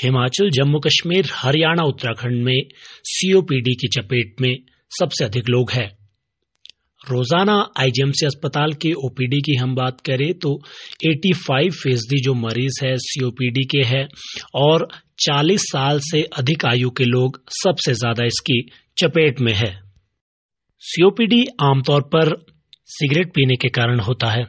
हिमाचल जम्मू कश्मीर हरियाणा उत्तराखंड में सीओपीडी की चपेट में सबसे अधिक लोग हैं रोजाना आईजीएमसी अस्पताल के ओपीडी की हम बात करें तो 85 फीसदी जो मरीज है सीओपीडी के हैं और 40 साल से अधिक आयु के लोग सबसे ज्यादा इसकी चपेट में है सीओपीडी आमतौर पर सिगरेट पीने के कारण होता है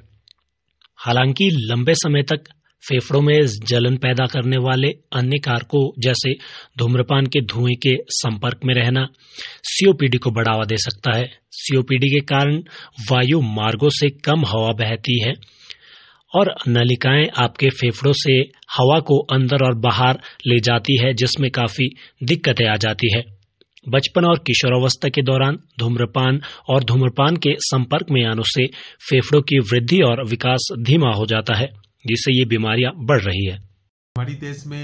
हालांकि लंबे समय तक फेफड़ों में जलन पैदा करने वाले अन्य कारकों जैसे धूम्रपान के धुएं के संपर्क में रहना सीओपीडी को बढ़ावा दे सकता है सीओपीडी के कारण वायु मार्गों से कम हवा बहती है और नलिकाएं आपके फेफड़ों से हवा को अंदर और बाहर ले जाती है जिसमें काफी दिक्कतें आ जाती है बचपन और किशोरावस्था के दौरान धूम्रपान और धूम्रपान के संपर्क में आने से फेफड़ों की वृद्धि और विकास धीमा हो जाता है जिससे ये बीमारियां बढ़ रही है हमारी देश में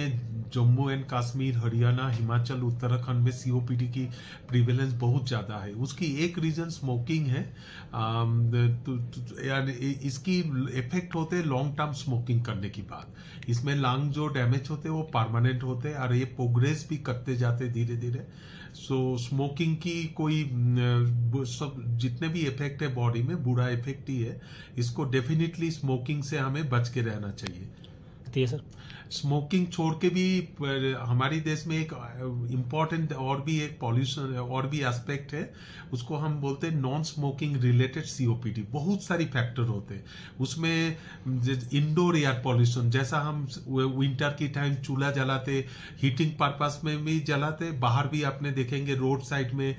जम्मू एंड कश्मीर हरियाणा हिमाचल उत्तराखंड में सीओपीडी की प्रिवेलेंस बहुत ज़्यादा है उसकी एक रीज़न स्मोकिंग है तो, तो, तो, यानी इसकी इफेक्ट होते हैं लॉन्ग टर्म स्मोकिंग करने की बात इसमें लंग जो डैमेज होते हैं वो परमानेंट होते हैं और ये प्रोग्रेस भी करते जाते धीरे धीरे सो so, स्मोकिंग की कोई सब जितने भी इफेक्ट है बॉडी में बुरा इफेक्ट ही है इसको डेफिनेटली स्मोकिंग से हमें बच के रहना चाहिए सकती है सर स्मोकिंग छोड़ के भी हमारे देश में एक इम्पॉर्टेंट और भी एक पॉल्यूशन और भी एस्पेक्ट है उसको हम बोलते हैं नॉन स्मोकिंग रिलेटेड सीओपीडी बहुत सारी फैक्टर होते हैं उसमें इंडोर एयर पॉल्यूशन जैसा हम विंटर की टाइम चूल्हा जलाते हीटिंग पर्पस में भी जलाते बाहर भी आपने देखेंगे रोड साइड में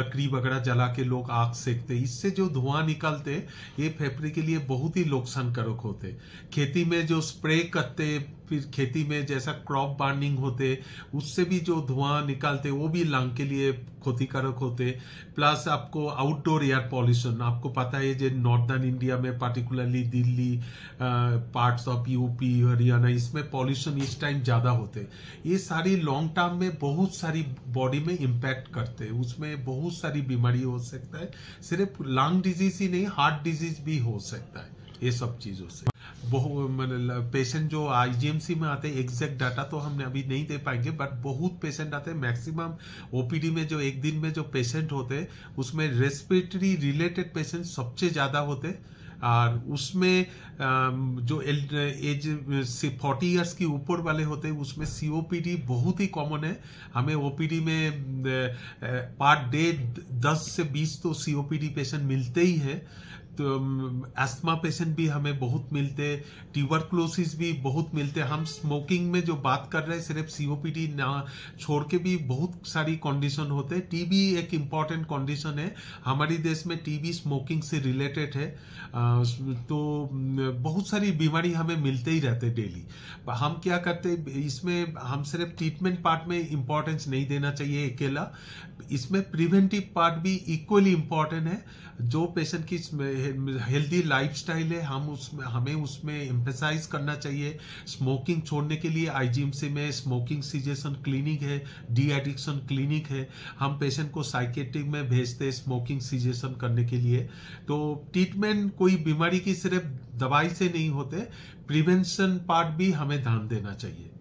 लकड़ी वगैरह जला के लोग आग सेकते इससे जो धुआं निकलते ये फेफड़े के लिए बहुत ही नुकसानकारक होते खेती में जो स्प्रे करते फिर खेती में जैसा क्रॉप बार्निंग होते उससे भी जो धुआं निकालते वो भी लंग के लिए क्षतिकारक होते प्लस आपको आउटडोर एयर पॉल्यूशन आपको पता है जो नॉर्दर्न इंडिया में particularly Delhi parts of UP Haryana इसमें पॉल्यूशन इस टाइम ज़्यादा होते ये सारी लॉन्ग टर्म में बहुत सारी बॉडी में इम्पैक्ट करते उसमें बहुत सारी बीमारी हो सकता है सिर्फ लंग डिजीज ही नहीं हार्ट डिजीज भी हो सकता है ये सब चीज़ों से पेशेंट मतलब, जो आईजीएमसी में आते हैं एग्जैक्ट डाटा तो हमने अभी नहीं दे पाएंगे बट बहुत पेशेंट आते हैं मैक्सिमम ओपीडी में जो एक दिन में जो पेशेंट होते हैं उसमें रेस्पिरेटरी रिलेटेड पेशेंट सबसे ज़्यादा होते हैं और उसमें जो एज से फोर्टी ईयर्स की ऊपर वाले होते हैं उसमें सी बहुत ही कॉमन है हमें ओ में पर डे दस से बीस तो सी पेशेंट मिलते ही हैं तो एस्थमा पेशेंट भी हमें बहुत मिलते ट्यूबरक्लोसिस भी बहुत मिलते हम स्मोकिंग में जो बात कर रहे हैं सिर्फ सीओपीडी ना छोड़ के भी बहुत सारी कंडीशन होते टीबी एक इम्पॉर्टेंट कंडीशन है हमारे देश में टीबी स्मोकिंग से रिलेटेड है आ, तो बहुत सारी बीमारी हमें मिलते ही रहते डेली हम क्या करते इसमें हम सिर्फ ट्रीटमेंट पार्ट में इम्पोर्टेंस नहीं देना चाहिए अकेला इसमें प्रिवेंटिव पार्ट भी इक्वली इम्पॉर्टेंट है जो पेशेंट की हेल्दी लाइफस्टाइल है हम उसमें हमें उसमें एम्फेसाइज करना चाहिए स्मोकिंग छोड़ने के लिए आईजीएमसी में स्मोकिंग सीजेशन क्लिनिक है डी एडिक्शन क्लिनिक है हम पेशेंट को साइकेट्रिक में भेजते स्मोकिंग सीजेशन करने के लिए तो ट्रीटमेंट कोई बीमारी की सिर्फ दवाई से नहीं होते प्रिवेंशन पार्ट भी हमें ध्यान देना चाहिए